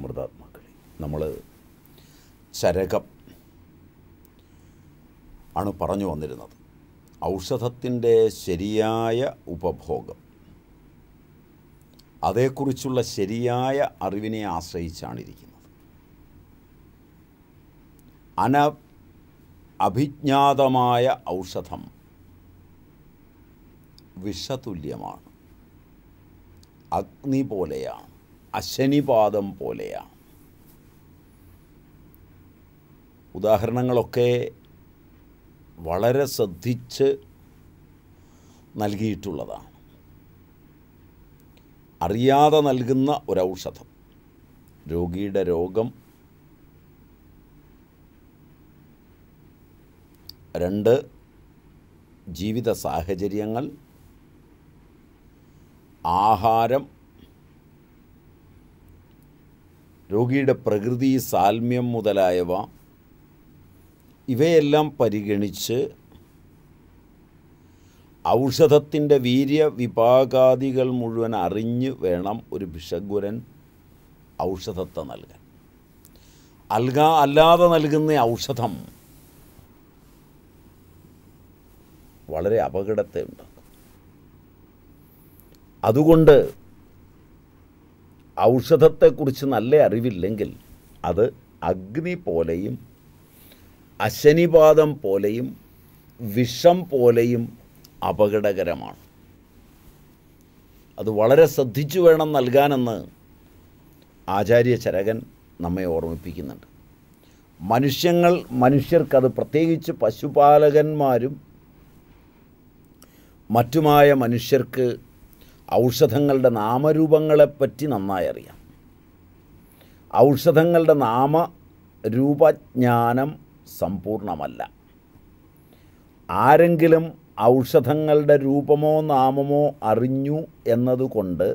അമൃതാത്മാക്കളെ നമ്മൾ ചരകം ആണ് പറഞ്ഞു വന്നിരുന്നത് ഔഷധത്തിൻ്റെ ശരിയായ ഉപഭോഗം അതേക്കുറിച്ചുള്ള ശരിയായ അറിവിനെ ആശ്രയിച്ചാണ് ഇരിക്കുന്നത് അന അഭിജ്ഞാതമായ ഔഷധം വിഷതുല്യമാണ് അഗ്നി പോലെയാണ് അശനിപാതം പോലെയാണ് ഉദാഹരണങ്ങളൊക്കെ വളരെ ശ്രദ്ധിച്ച് നൽകിയിട്ടുള്ളതാണ് അറിയാതെ നൽകുന്ന ഒരൗഷധം രോഗിയുടെ രോഗം രണ്ട് ജീവിത സാഹചര്യങ്ങൾ ആഹാരം രോഗിയുടെ പ്രകൃതി സാൽമ്യം മുതലായവ ഇവയെല്ലാം പരിഗണിച്ച് ഔഷധത്തിൻ്റെ വീര്യ വിഭാഗാദികൾ മുഴുവൻ അറിഞ്ഞ് വേണം ഒരു ഭിഷഗുരൻ ഔഷധത്തെ നൽകാൻ അൽകാ അല്ലാതെ നൽകുന്ന ഔഷധം വളരെ അപകടത്തെ ഉണ്ടാക്കും അതുകൊണ്ട് ഔഷധത്തെക്കുറിച്ച് നല്ല അറിവില്ലെങ്കിൽ അത് അഗ്നി പോലെയും അശനിപാതം പോലെയും വിഷം പോലെയും അപകടകരമാണ് അത് വളരെ ശ്രദ്ധിച്ചു വേണം നൽകാനെന്ന് ആചാര്യ ചരകൻ നമ്മെ ഓർമ്മിപ്പിക്കുന്നുണ്ട് മനുഷ്യങ്ങൾ മനുഷ്യർക്കത് പ്രത്യേകിച്ച് പശുപാലകന്മാരും മറ്റുമായ മനുഷ്യർക്ക് ഔഷധങ്ങളുടെ നാമരൂപങ്ങളെപ്പറ്റി നന്നായി അറിയാം ഔഷധങ്ങളുടെ നാമരൂപജ്ഞാനം സമ്പൂർണ്ണമല്ല ആരെങ്കിലും ഔഷധങ്ങളുടെ രൂപമോ നാമമോ അറിഞ്ഞു എന്നതുകൊണ്ട്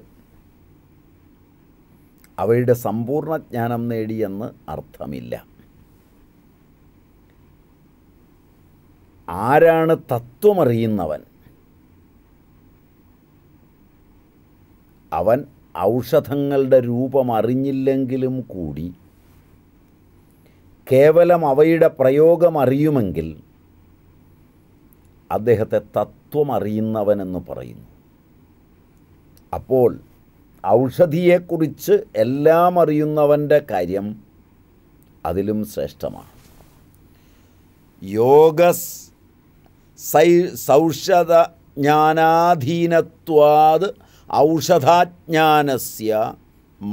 അവയുടെ സമ്പൂർണ്ണ ജ്ഞാനം നേടിയെന്ന് അർത്ഥമില്ല ആരാണ് തത്വമറിയുന്നവൻ അവൻ ഔഷധങ്ങളുടെ രൂപം കൂടി കേവലം അവയുടെ പ്രയോഗം അദ്ദേഹത്തെ തത്വമറിയുന്നവനെന്ന് പറയുന്നു അപ്പോൾ ഔഷധിയെക്കുറിച്ച് എല്ലാം അറിയുന്നവൻ്റെ കാര്യം അതിലും ശ്രേഷ്ഠമാണ് യോഗസ് സൗഷധ ജ്ഞാനാധീനത്വാത് ഔഷധാജ്ഞാനസ്യ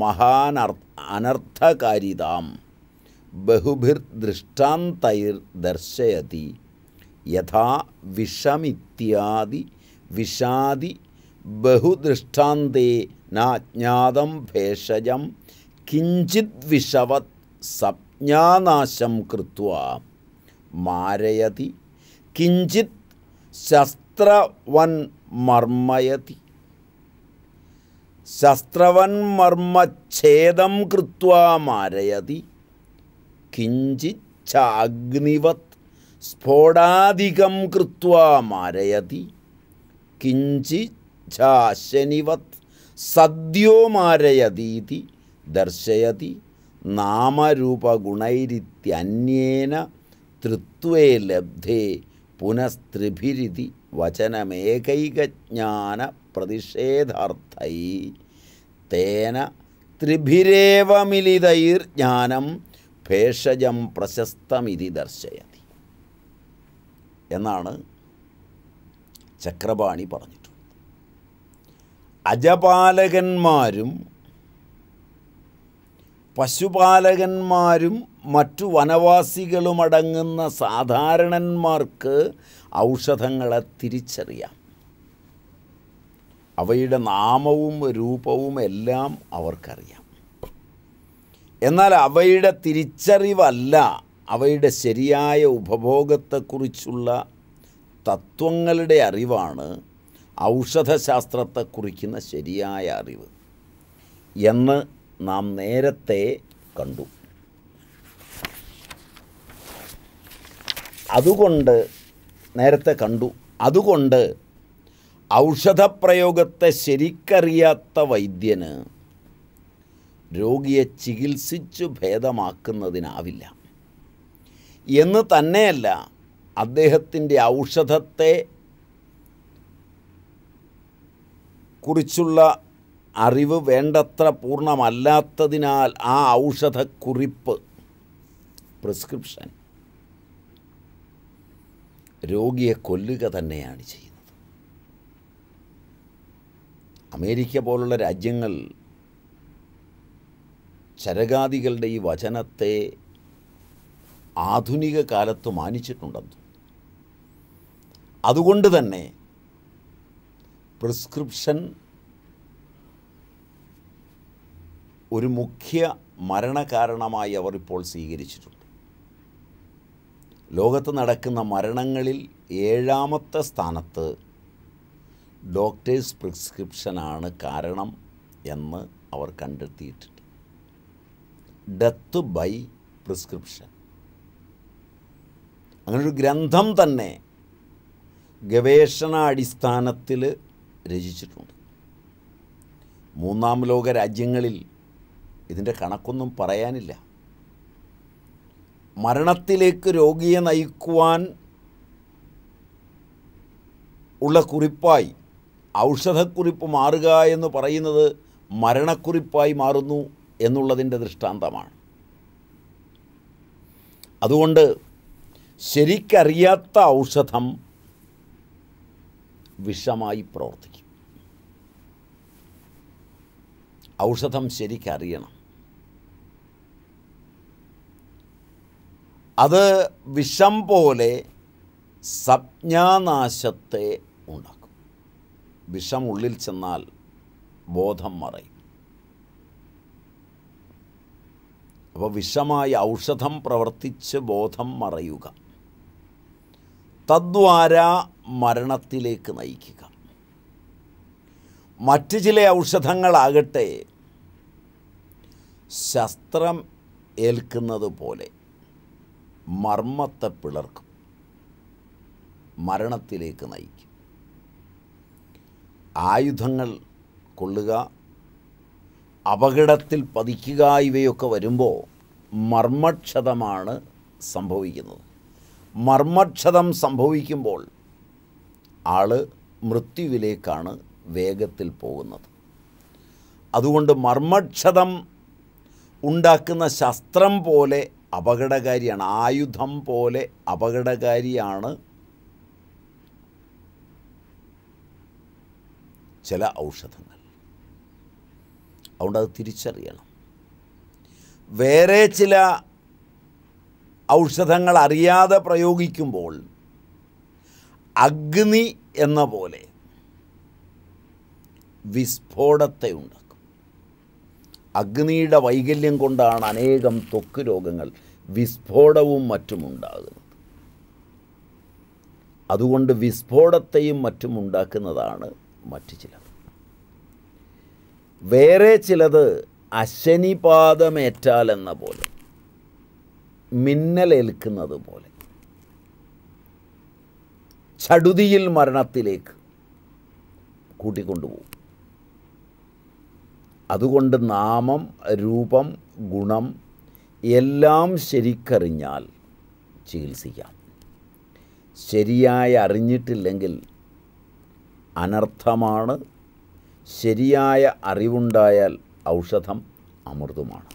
മഹാൻ അനർത്ഥകാരിതാം ബഹുഭിർ ദൃഷ്ടാന്തൈർ ദർശയതി യഥാ വിഷമിത്യാദി വിഷാദി ബഹുദൃഷ്ടാന്തേ നാജ്ഞാതം ഭേഷജം കിഞ്ചിത് വിഷവത് സംജ്ഞാനാശം കൃത്വ മാരയതി കിഞ്ചിത് ശസ്ത്രവൻ മർമ്മയതി ശസ്ത്രവന്മർമ്മഛേദം കൃത്വാ മാരയതി കിഞ്ചിച്ഛാഗ്നിവത് സ്ഫോടാധികം കൃത്വാ കിഞ്ചിച്ചാശനിവത് സദ്യോ മാരയതീതി ദർശയതി നാമരൂപഗുണൈരിത്യന്യേന തൃത്വേ ലബ്ധേ പുനസ്ത്രിഭിരിതി വചനമേകൈകജ്ഞാന പ്രതിഷേധാർത്ഥൈ തേന ത്രിഭിരേവ ജ്ഞാനം ഭേഷജം പ്രശസ്തമിതി ദർശയതി എന്നാണ് ചക്രപാണി പറഞ്ഞിട്ടുള്ളത് അജപാലകന്മാരും പശുപാലകന്മാരും മറ്റു വനവാസികളുമടങ്ങുന്ന സാധാരണന്മാർക്ക് ഔഷധങ്ങളെ തിരിച്ചറിയാം അവയുടെ നാമവും രൂപവും എല്ലാം അവർക്കറിയാം എന്നാൽ അവയുടെ തിരിച്ചറിവല്ല അവയുടെ ശരിയായ ഉപഭോഗത്തെക്കുറിച്ചുള്ള തത്വങ്ങളുടെ അറിവാണ് ഔഷധശാസ്ത്രത്തെ കുറിക്കുന്ന ശരിയായ അറിവ് എന്ന് നാം നേരത്തെ കണ്ടു അതുകൊണ്ട് നേരത്തെ കണ്ടു അതുകൊണ്ട് ഔഷധപ്രയോഗത്തെ ശരിക്കറിയാത്ത വൈദ്യന് രോഗിയെ ചികിത്സിച്ചു ഭേദമാക്കുന്നതിനാവില്ല എന്ന് തന്നെയല്ല അദ്ദേഹത്തിൻ്റെ ഔഷധത്തെ കുറിച്ചുള്ള അറിവ് വേണ്ടത്ര പൂർണ്ണമല്ലാത്തതിനാൽ ആ ഔഷധക്കുറിപ്പ് പ്രിസ്ക്രിപ്ഷൻ രോഗിയെ കൊല്ലുക തന്നെയാണ് ചെയ്യുന്നത് അമേരിക്ക പോലുള്ള രാജ്യങ്ങൾ ചരകാദികളുടെ ഈ വചനത്തെ ആധുനിക കാലത്ത് മാനിച്ചിട്ടുണ്ടെന്ന് അതുകൊണ്ട് തന്നെ പ്രിസ്ക്രിപ്ഷൻ ഒരു മുഖ്യ മരണകാരണമായി അവർ ഇപ്പോൾ സ്വീകരിച്ചിട്ടുണ്ട് ലോകത്ത് നടക്കുന്ന മരണങ്ങളിൽ ഏഴാമത്തെ സ്ഥാനത്ത് ഡോക്ടേഴ്സ് പ്രിസ്ക്രിപ്ഷനാണ് കാരണം എന്ന് അവർ കണ്ടെത്തിയിട്ടുണ്ട് ഡെത്ത് ബൈ പ്രിസ്ക്രിപ്ഷൻ അങ്ങനൊരു ഗ്രന്ഥം തന്നെ ഗവേഷണാടിസ്ഥാനത്തിൽ രചിച്ചിട്ടുണ്ട് മൂന്നാം ലോക രാജ്യങ്ങളിൽ ഇതിൻ്റെ കണക്കൊന്നും പറയാനില്ല മരണത്തിലേക്ക് രോഗിയെ നയിക്കുവാൻ ഉള്ള കുറിപ്പായി ഔഷധക്കുറിപ്പ് മാറുക എന്ന് പറയുന്നത് മരണക്കുറിപ്പായി മാറുന്നു എന്നുള്ളതിൻ്റെ ദൃഷ്ടാന്തമാണ് അതുകൊണ്ട് ശരിക്കറിയാത്ത ഔഷധം വിഷമായി പ്രവർത്തിക്കും ഔഷധം ശരിക്കറിയണം അത് വിഷം പോലെ സംജ്ഞാനാശത്തെ ഉണ്ടാക്കും വിഷമുള്ളിൽ ചെന്നാൽ ബോധം മറയും അപ്പോൾ വിഷമായ ഔഷധം പ്രവർത്തിച്ച് ബോധം മറയുക തദ്വാര മരണത്തിലേക്ക് നയിക്കുക മറ്റ് ചില ഔഷധങ്ങളാകട്ടെ ശസ്ത്രം ഏൽക്കുന്നത് പോലെ മർമ്മത്തെ പിളർക്കും മരണത്തിലേക്ക് നയിക്കും ആയുധങ്ങൾ കൊള്ളുക അപകടത്തിൽ പതിക്കുക ഇവയൊക്കെ വരുമ്പോൾ മർമ്മക്ഷതമാണ് സംഭവിക്കുന്നത് മർമ്മക്ഷതം സംഭവിക്കുമ്പോൾ ആൾ മൃത്യുവിലേക്കാണ് വേഗത്തിൽ പോകുന്നത് അതുകൊണ്ട് മർമ്മക്ഷതം ഉണ്ടാക്കുന്ന ശസ്ത്രം പോലെ അപകടകാരിയാണ് ആയുധം പോലെ അപകടകാരിയാണ് ചില ഔഷധങ്ങൾ അതുകൊണ്ട് അത് തിരിച്ചറിയണം വേറെ ചില ഔഷധങ്ങൾ അറിയാതെ പ്രയോഗിക്കുമ്പോൾ അഗ്നി എന്ന പോലെ വിസ്ഫോടത്തെ ഉണ്ടാക്കും അഗ്നിയുടെ വൈകല്യം കൊണ്ടാണ് അനേകം ത്വക്ക് രോഗങ്ങൾ വിസ്ഫോടവും മറ്റും ഉണ്ടാകുന്നത് അതുകൊണ്ട് വിസ്ഫോടത്തെയും മറ്റും ഉണ്ടാക്കുന്നതാണ് മറ്റു ചില വേറെ ചിലത് അശനിപാതമേറ്റാലെന്ന പോലെ മിന്നലേൽക്കുന്നത് പോലെ ചടുതിയിൽ മരണത്തിലേക്ക് കൂട്ടിക്കൊണ്ടുപോകും അതുകൊണ്ട് നാമം രൂപം ഗുണം എല്ലാം ശരിക്കറിഞ്ഞാൽ ചികിത്സിക്കാം ശരിയായി അറിഞ്ഞിട്ടില്ലെങ്കിൽ അനർത്ഥമാണ് ശരിയായ അറിവുണ്ടായാൽ ഔഷധം അമൃതുമാണ്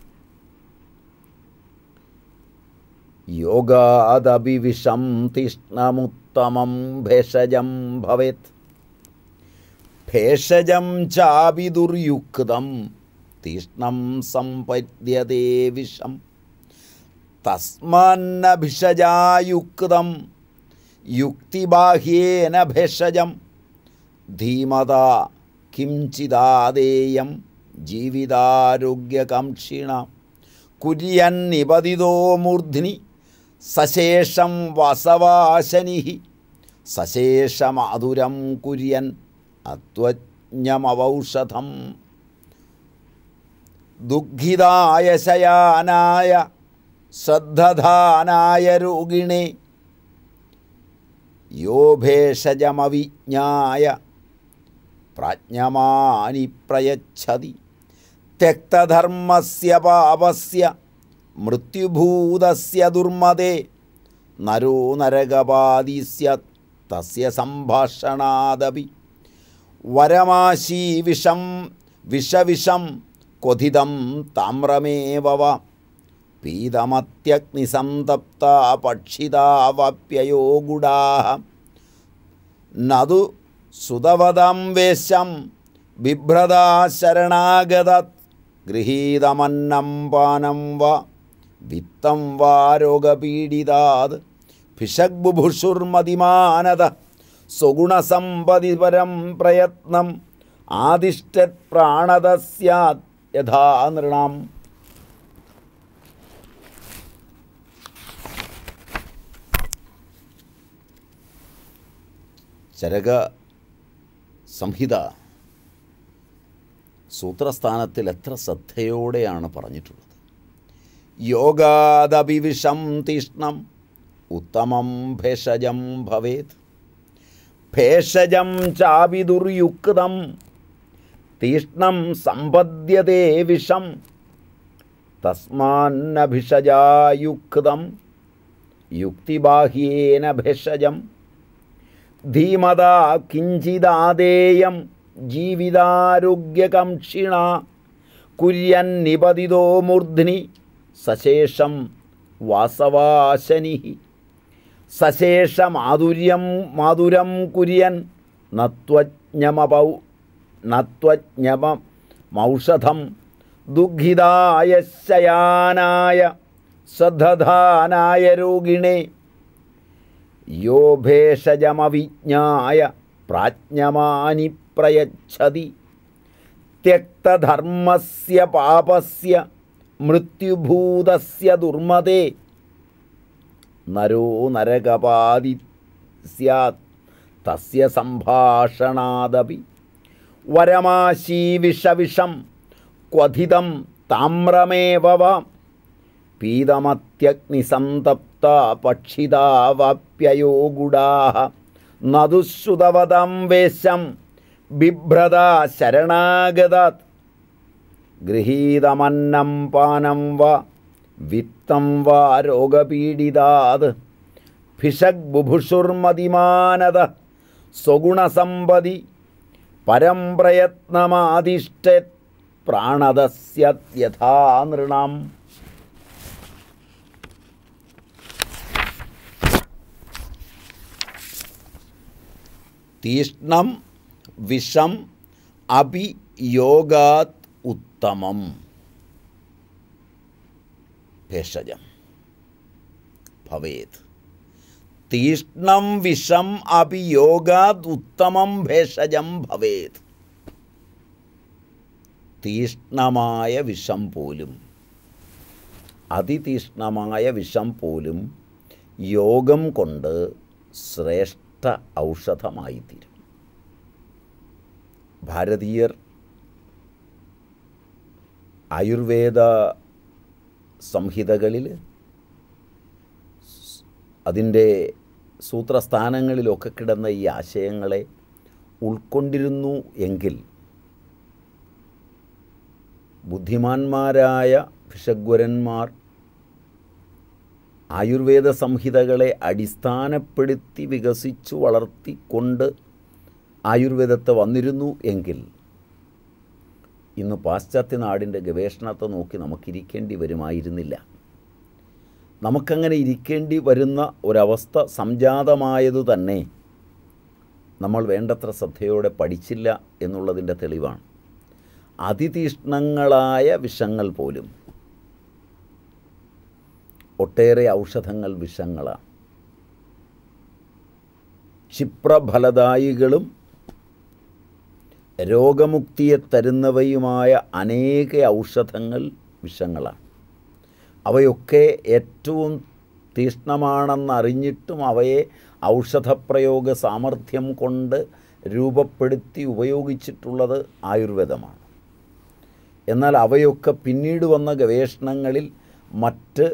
യോഗാദഭിവിഷം തിഷ്ണമുത്തമം ഭേഷജം ഭവത് ഭേഷജം ചാവി ദുർയുക്തം തീഷ്ണം സമ്പദ്യതേ വിഷം തസ്മാന്ന യുക്തിബാഹ്യേന ഭേഷജം ധീമത കിംചിദാദേയം കുര്യൻ കുര്യന്നിപതിതോ മൂർധ്നി സശേഷം വസവാശനി സശേഷമാതുരം കുര്യൻ അത്വജ്ഞമവൗഷധം ദുഃഖിതായ ശയാനായ ശ്രദ്ധധാനായ രോഗിണേ യോഭേഷജമവിജ്ഞായ പ്രാജ്ഞമാനി പ്രയച്ഛതി തെക്തധർമ്മസ്യ പാപസ്യ മൃത്യുഭൂതസ്യ ദുർമതേ നരോ നരകപാതി സ്യാത് തസ്യ സംഭാഷണാദപി വരമാശീ വിഷം വിഷവിഷം കൊതിതം താമ്രമേവ പീതമത്യഗ്നിസന്തപ്ത പക്ഷിതാവപ്യയോ ഗുഡാ നതു സുതവതാം വേശം ബിഭ്രതാശരണാഗത ഗൃഹീതമന്നം പാനം വ വിത്തം വാ ഫിഷഗ്ബുഭുഷുർമതിമാനത ഭിഷഗ്ബുഭുഷുർമതിമാനത സ്വഗുണസമ്പതിപരം പ്രയത്നം ആദിഷ്ടത് പ്രാണത സാത് യഥാ നൃണാം ചരക സംഹിത സൂത്രസ്ഥാനത്തിൽ എത്ര ശ്രദ്ധയോടെയാണ് പറഞ്ഞിട്ടുള്ളത് യോഗാദപിവിഷം തീഷ്ണം ഉത്തമം ഭേഷജം ഭവേത് ഭേഷജം ചാവി ദുർയുക്തം തീഷ്ണം സമ്പദ്യതേ വിഷം തസ്മാന്നഭിഷജായുക്തം യുക്തിബാഹ്യേന ഭേഷജം ധീമത കിഞ്ചിദാദേയം ജീവിതാരോഗ്യകംക്ഷിണ കുര്യൻ നിപതിതോ മൂർധ്നി സശേഷം വാസവാശനി സശേഷ മാധുര്യം മാധുരം കുര്യൻ നത്വജ്ഞമപൗ നത്വജ്ഞമ മൗഷധം ദുഃഖിതായ ശയാനായ ശ്രദ്ധധാനായ രോഗിണേ യോ ഭേഷജമവിജ്ഞായ പ്രാജ്ഞമാനി പ്രയച്ഛതി त्यक्तधर्मस्य पापस्य मृत्युभूतस्य दुर्मते नरो नरकपादि स्यात् तस्य सम्भाषणादपि वरमाशीविषविषं क्वथितं ताम्रमेव वा पीतमत्यग्निसन्तप्त പക്ഷിതാവപ്യയോ ഗുഡാഹ നതുശ്രുതവതം വേശം ബിഭ്രത ശരണാഗതാത് ഗൃഹീതമന്നം പാനം വ വിത്തം വാ രോഗപീഡിതാത് ഭിഷക് ബുഭുഷുർമതിമാനത സ്വഗുണസമ്പതി പരം പ്രയത്നമാതിഷ്ഠത് പ്രാണതസ്യത്യഥാ നൃണം തീഷ്ണം വിഷം അഭിയോഗാത് ഉത്തമം ഭേഷജം ഭവേത് തീഷ്ണം വിഷം അഭിയോഗാത് ഉത്തമം ഭേഷജം ഭവേത് തീഷ്ണമായ വിഷം പോലും അതിതീഷ്ണമായ വിഷം പോലും യോഗം കൊണ്ട് ശ്രേഷ്ഠ ഔഷധമായി ഔഷധമായിത്തീരും ഭാരതീയർ ആയുർവേദ സംഹിതകളിൽ അതിൻ്റെ സൂത്രസ്ഥാനങ്ങളിലൊക്കെ കിടന്ന ഈ ആശയങ്ങളെ ഉൾക്കൊണ്ടിരുന്നു എങ്കിൽ ബുദ്ധിമാന്മാരായ ഭിഷഗ്വരന്മാർ ആയുർവേദ സംഹിതകളെ അടിസ്ഥാനപ്പെടുത്തി വികസിച്ചു വളർത്തിക്കൊണ്ട് ആയുർവേദത്തെ വന്നിരുന്നു എങ്കിൽ ഇന്ന് പാശ്ചാത്യ നാടിൻ്റെ ഗവേഷണത്തെ നോക്കി നമുക്കിരിക്കേണ്ടി വരുമായിരുന്നില്ല നമുക്കങ്ങനെ ഇരിക്കേണ്ടി വരുന്ന ഒരവസ്ഥ സംജാതമായതു തന്നെ നമ്മൾ വേണ്ടത്ര ശ്രദ്ധയോടെ പഠിച്ചില്ല എന്നുള്ളതിൻ്റെ തെളിവാണ് അതിതീഷ്ണങ്ങളായ വിഷങ്ങൾ പോലും ഒട്ടേറെ ഔഷധങ്ങൾ വിഷങ്ങളാണ് ക്ഷിപ്രഫലദായികളും രോഗമുക്തിയെ തരുന്നവയുമായ അനേക ഔഷധങ്ങൾ വിഷങ്ങളാണ് അവയൊക്കെ ഏറ്റവും തീഷ്ണമാണെന്നറിഞ്ഞിട്ടും അവയെ ഔഷധപ്രയോഗ സാമർഥ്യം കൊണ്ട് രൂപപ്പെടുത്തി ഉപയോഗിച്ചിട്ടുള്ളത് ആയുർവേദമാണ് എന്നാൽ അവയൊക്കെ പിന്നീട് വന്ന ഗവേഷണങ്ങളിൽ മറ്റ്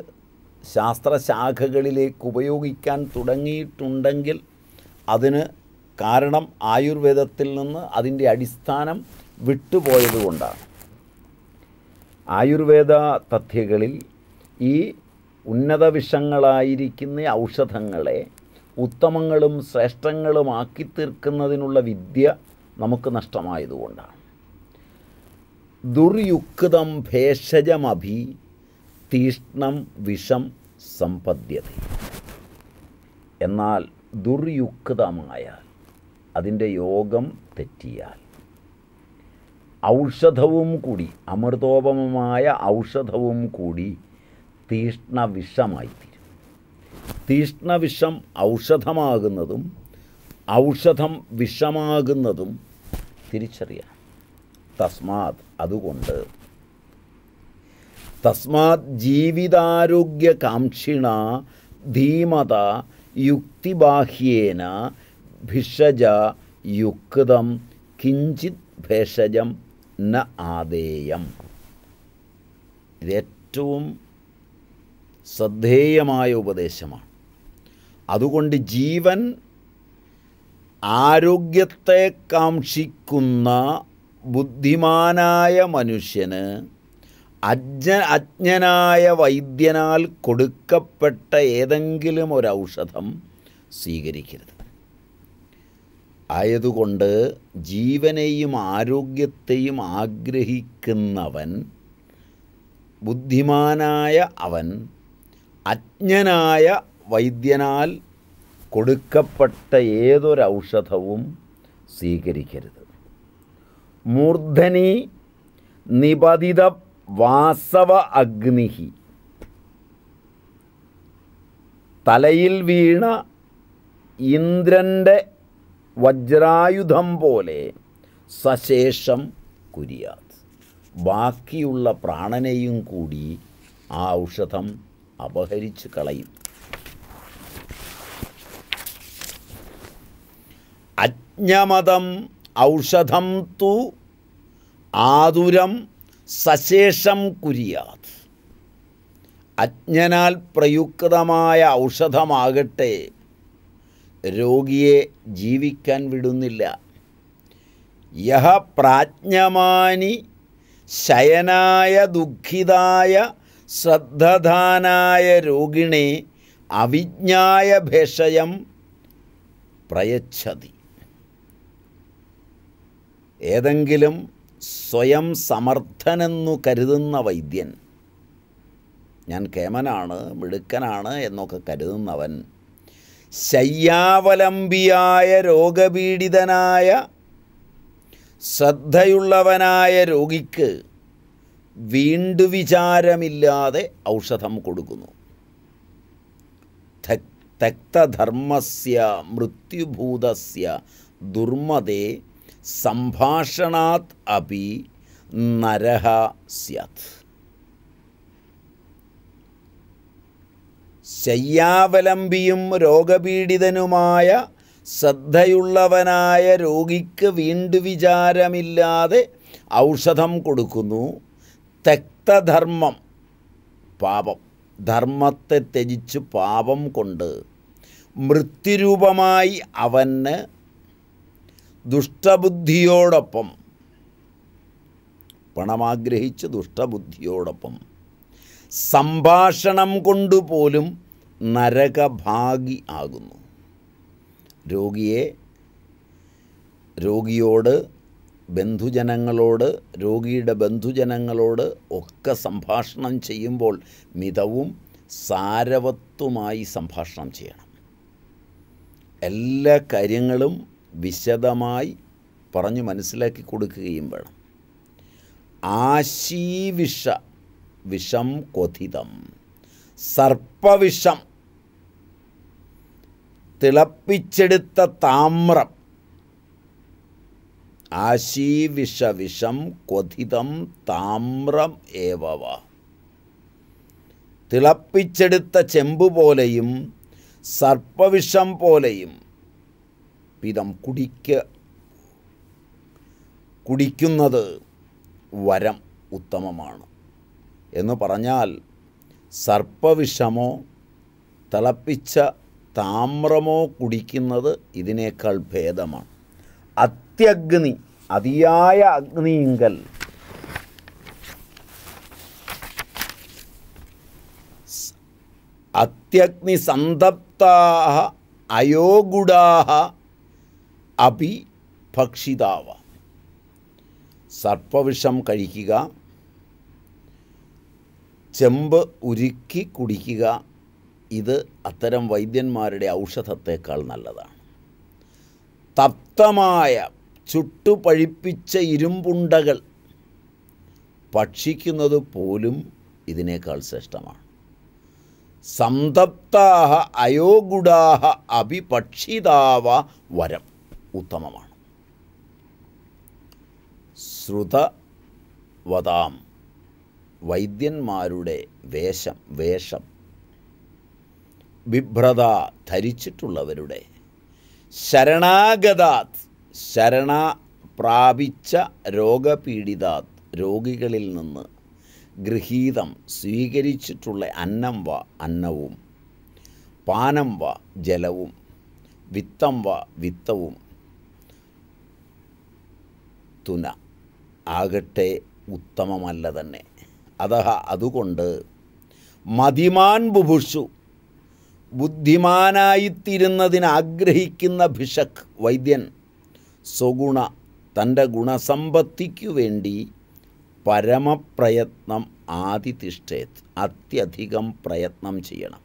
ശാസ്ത്രശാഖകളിലേക്ക് ഉപയോഗിക്കാൻ തുടങ്ങിയിട്ടുണ്ടെങ്കിൽ അതിന് കാരണം ആയുർവേദത്തിൽ നിന്ന് അതിൻ്റെ അടിസ്ഥാനം വിട്ടുപോയതുകൊണ്ടാണ് ആയുർവേദ തഥ്യകളിൽ ഈ ഉന്നത വിഷങ്ങളായിരിക്കുന്ന ഔഷധങ്ങളെ ഉത്തമങ്ങളും ശ്രേഷ്ഠങ്ങളുമാക്കി തീർക്കുന്നതിനുള്ള വിദ്യ നമുക്ക് നഷ്ടമായതുകൊണ്ടാണ് ദുർയുക്തം ഭേഷജമഭി തീഷ്ണം വിഷം സമ്പദ്യത എന്നാൽ ദുർയുക്തമായാൽ അതിൻ്റെ യോഗം തെറ്റിയാൽ ഔഷധവും കൂടി അമൃതോപമമായ ഔഷധവും കൂടി തീഷ്ണവിഷമായിത്തീരും തീഷ്ണവിഷം ഔഷധമാകുന്നതും ഔഷധം വിഷമാകുന്നതും തിരിച്ചറിയാം തസ്മാത് അതുകൊണ്ട് തസ്മാത് ജീവിതാരോഗ്യകാംക്ഷിണ ധീമത യുക്തിബാഹ്യേന ഭിഷജ യുക്തം കിഞ്ചിത് ഭേഷജം ന ആദേയം ഇതേറ്റവും ശ്രദ്ധേയമായ ഉപദേശമാണ് അതുകൊണ്ട് ജീവൻ ആരോഗ്യത്തെ കാക്ഷിക്കുന്ന ബുദ്ധിമാനായ മനുഷ്യന് അജ്ഞ അജ്ഞനായ വൈദ്യനാൽ കൊടുക്കപ്പെട്ട ഏതെങ്കിലും ഒരു ഔഷധം സ്വീകരിക്കരുത് ആയതുകൊണ്ട് ജീവനെയും ആരോഗ്യത്തെയും ആഗ്രഹിക്കുന്നവൻ ബുദ്ധിമാനായ അവൻ അജ്ഞനായ വൈദ്യനാൽ കൊടുക്കപ്പെട്ട ഏതൊരു ഔഷധവും സ്വീകരിക്കരുത് മൂർധനി നിപതിത വാസവ അഗ്നിഹി തലയിൽ വീണ ഇന്ദ്രൻ്റെ വജ്രായുധം പോലെ സശേഷം കുര്യാത് ബാക്കിയുള്ള പ്രാണനെയും കൂടി ആ ഔഷധം അപഹരിച്ച് കളയും അജ്ഞമതം ഔഷധം തു ആതുരം സശേഷം കുര്യാത് അജ്ഞനാൽ പ്രയുക്തമായ ഔഷധമാകട്ടെ രോഗിയെ ജീവിക്കാൻ വിടുന്നില്ല യഹ പ്രാജ്ഞമാനി ശയനായ ദുഃഖിതായ ശ്രദ്ധധാനായ രോഗിണി അവിജ്ഞായ ഭേഷയം പ്രയച്ഛതി ഏതെങ്കിലും സ്വയം സമർത്ഥനെന്നു കരുതുന്ന വൈദ്യൻ ഞാൻ കേമനാണ് മിടുക്കനാണ് എന്നൊക്കെ കരുതുന്നവൻ ശയ്യാവലംബിയായ രോഗപീഡിതനായ ശ്രദ്ധയുള്ളവനായ രോഗിക്ക് വീണ്ടു വിചാരമില്ലാതെ ഔഷധം കൊടുക്കുന്നു തക്തധർമ്മ മൃത്യുഭൂതസ്യ ദുർമതേ സംഭാഷണാത് അപി നരഹ സ്യത് ശയ്യാവലംബിയും രോഗപീഡിതനുമായ ശ്രദ്ധയുള്ളവനായ രോഗിക്ക് വീണ്ടു വിചാരമില്ലാതെ ഔഷധം കൊടുക്കുന്നു തക്തധർമ്മം പാപം ധർമ്മത്തെ ത്യജിച്ച് പാപം കൊണ്ട് മൃത്യുരൂപമായി അവന് ദുഷ്ടബുദ്ധിയോടൊപ്പം പണമാഗ്രഹിച്ച് ദുഷ്ടബുദ്ധിയോടൊപ്പം സംഭാഷണം കൊണ്ടുപോലും നരകഭാഗി ആകുന്നു രോഗിയെ രോഗിയോട് ബന്ധുജനങ്ങളോട് രോഗിയുടെ ബന്ധുജനങ്ങളോട് ഒക്കെ സംഭാഷണം ചെയ്യുമ്പോൾ മിതവും സാരവത്വമായി സംഭാഷണം ചെയ്യണം എല്ലാ കാര്യങ്ങളും വിശദമായി പറഞ്ഞു മനസ്സിലാക്കി കൊടുക്കുകയും വേണം ആശീവിഷ വിഷം കൊതിതം സർപ്പവിഷം തിളപ്പിച്ചെടുത്ത താമ്രം വിഷം കൊതിതം താമ്രം ഏവവ തിളപ്പിച്ചെടുത്ത ചെമ്പ് പോലെയും സർപ്പവിഷം പോലെയും വീതം കുടിക്ക് കുടിക്കുന്നത് വരം ഉത്തമമാണ് എന്ന് പറഞ്ഞാൽ സർപ്പവിഷമോ തിളപ്പിച്ച താമ്രമോ കുടിക്കുന്നത് ഇതിനേക്കാൾ ഭേദമാണ് അത്യഗ്നി അതിയായ അഗ്നിയിങ്കൽ അത്യഗ്നിസന്തപ്താ അയോഗുടാഹ അഭി ഭക്ഷിതാവ സർപ്പവിഷം കഴിക്കുക ചെമ്പ് ഉരുക്കി കുടിക്കുക ഇത് അത്തരം വൈദ്യന്മാരുടെ ഔഷധത്തേക്കാൾ നല്ലതാണ് തപ്തമായ ചുട്ടുപഴിപ്പിച്ച ഇരുമ്പുണ്ടകൾ ഭക്ഷിക്കുന്നത് പോലും ഇതിനേക്കാൾ ശ്രേഷ്ഠമാണ് സംതപ്താഹ അയോഗുഡാഹ അഭിപക്ഷിതാവ വരം ഉത്തമമാണ് ശ്രുതവതാം വൈദ്യന്മാരുടെ വേഷം വേഷം വിഭ്രത ധരിച്ചിട്ടുള്ളവരുടെ ശരണാഗതാത് ശരണ പ്രാപിച്ച രോഗപീഡിതാത് രോഗികളിൽ നിന്ന് ഗൃഹീതം സ്വീകരിച്ചിട്ടുള്ള അന്നം വ അന്നവും പാനം വ ജലവും വിത്തം വ വിത്തവും തുന ആകട്ടെ ഉത്തമമല്ല തന്നെ അതഹ അതുകൊണ്ട് മതിമാൻ ബുഭുഷു ബുദ്ധിമാനായിത്തിരുന്നതിനാഗ്രഹിക്കുന്ന ഭിഷക് വൈദ്യൻ സ്വഗുണ തൻ്റെ ഗുണസമ്പത്തിക്കു വേണ്ടി പരമപ്രയത്നം ആദിതിഷ്ഠേത് അത്യധികം പ്രയത്നം ചെയ്യണം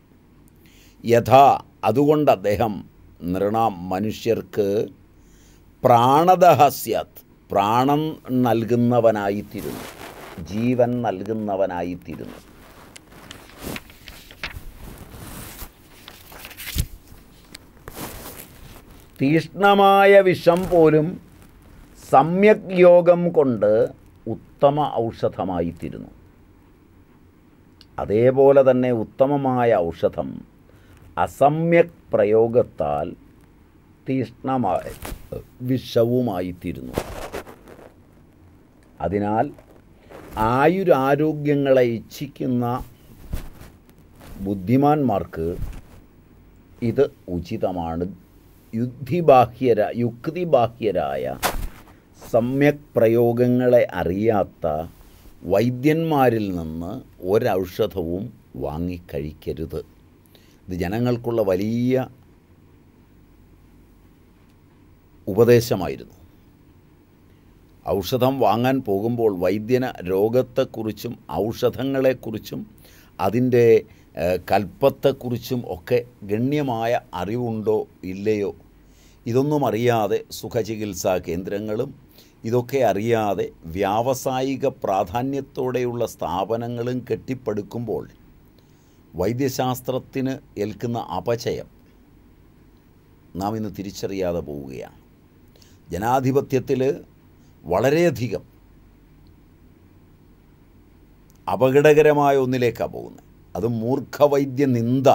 യഥാ അതുകൊണ്ട് അദ്ദേഹം നൃണ മനുഷ്യർക്ക് പ്രാണദഹ സ്യാത് പ്രാണം നൽകുന്നവനായിത്തീരുന്നു ജീവൻ നൽകുന്നവനായിത്തീരുന്നു തീഷ്ണമായ വിഷം പോലും സമ്യക് യോഗം കൊണ്ട് ഉത്തമ ഔഷധമായിത്തീരുന്നു അതേപോലെ തന്നെ ഉത്തമമായ ഔഷധം അസമ്യക് പ്രയോഗത്താൽ തീഷ്ണമായ വിഷവുമായിത്തീരുന്നു അതിനാൽ ആയുരാരോഗ്യങ്ങളെ ഇച്ഛിക്കുന്ന ബുദ്ധിമാന്മാർക്ക് ഇത് ഉചിതമാണ് യുദ്ധിബാഹ്യര യുക്തിബാഹ്യരായ സമ്യക് പ്രയോഗങ്ങളെ അറിയാത്ത വൈദ്യന്മാരിൽ നിന്ന് ഒരൗഷധവും വാങ്ങിക്കഴിക്കരുത് ഇത് ജനങ്ങൾക്കുള്ള വലിയ ഉപദേശമായിരുന്നു ഔഷധം വാങ്ങാൻ പോകുമ്പോൾ വൈദ്യന രോഗത്തെക്കുറിച്ചും ഔഷധങ്ങളെക്കുറിച്ചും അതിൻ്റെ കൽപ്പത്തെക്കുറിച്ചും ഒക്കെ ഗണ്യമായ അറിവുണ്ടോ ഇല്ലയോ ഇതൊന്നും അറിയാതെ സുഖചികിത്സാ കേന്ദ്രങ്ങളും ഇതൊക്കെ അറിയാതെ വ്യാവസായിക പ്രാധാന്യത്തോടെയുള്ള സ്ഥാപനങ്ങളും കെട്ടിപ്പടുക്കുമ്പോൾ വൈദ്യശാസ്ത്രത്തിന് ഏൽക്കുന്ന അപചയം നാം ഇന്ന് തിരിച്ചറിയാതെ പോവുകയാണ് ജനാധിപത്യത്തിൽ വളരെയധികം അപകടകരമായ ഒന്നിലേക്കാണ് പോകുന്നത് അത് മൂർഖവൈദ്യ നിന്ദ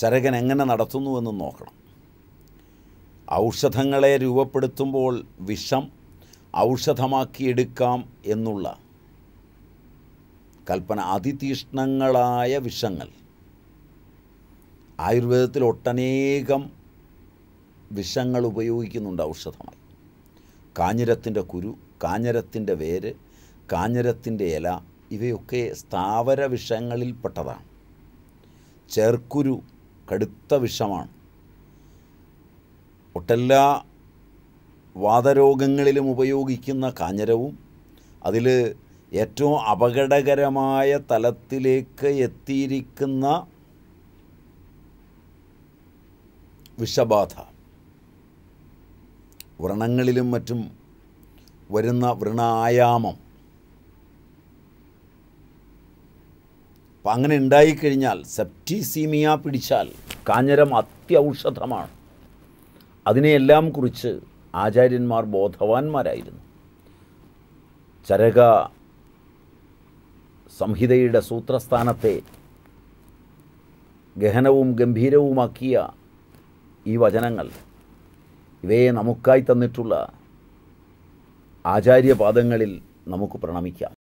ചരകൻ എങ്ങനെ നടത്തുന്നുവെന്ന് നോക്കണം ഔഷധങ്ങളെ രൂപപ്പെടുത്തുമ്പോൾ വിഷം ഔഷധമാക്കി എടുക്കാം എന്നുള്ള കൽപ്പന അതിതീഷ്ണങ്ങളായ വിഷങ്ങൾ ആയുർവേദത്തിൽ ഒട്ടനേകം വിഷങ്ങൾ ഉപയോഗിക്കുന്നുണ്ട് ഔഷധമായി കാഞ്ഞിരത്തിൻ്റെ കുരു കാഞ്ഞിരത്തിൻ്റെ വേര് കാഞ്ഞിരത്തിൻ്റെ ഇല ഇവയൊക്കെ സ്ഥാവര വിഷങ്ങളിൽപ്പെട്ടതാണ് ചേർക്കുരു കടുത്ത വിഷമാണ് ഒട്ടെല്ലാ വാതരോഗങ്ങളിലും ഉപയോഗിക്കുന്ന കാഞ്ഞിരവും അതിൽ ഏറ്റവും അപകടകരമായ തലത്തിലേക്ക് എത്തിയിരിക്കുന്ന വിഷബാധ വ്രണങ്ങളിലും മറ്റും വരുന്ന വ്രണായാമം അപ്പം അങ്ങനെ ഉണ്ടായിക്കഴിഞ്ഞാൽ സെപ്റ്റിസീമിയ പിടിച്ചാൽ കാഞ്ഞരം അത്യൌഷധമാണ് അതിനെയെല്ലാം കുറിച്ച് ആചാര്യന്മാർ ബോധവാന്മാരായിരുന്നു ചരക സംഹിതയുടെ സൂത്രസ്ഥാനത്തെ ഗഹനവും ഗംഭീരവുമാക്കിയ ഈ വചനങ്ങൾ ഇവയെ നമുക്കായി തന്നിട്ടുള്ള ആചാര്യപാദങ്ങളിൽ നമുക്ക് പ്രണമിക്കാം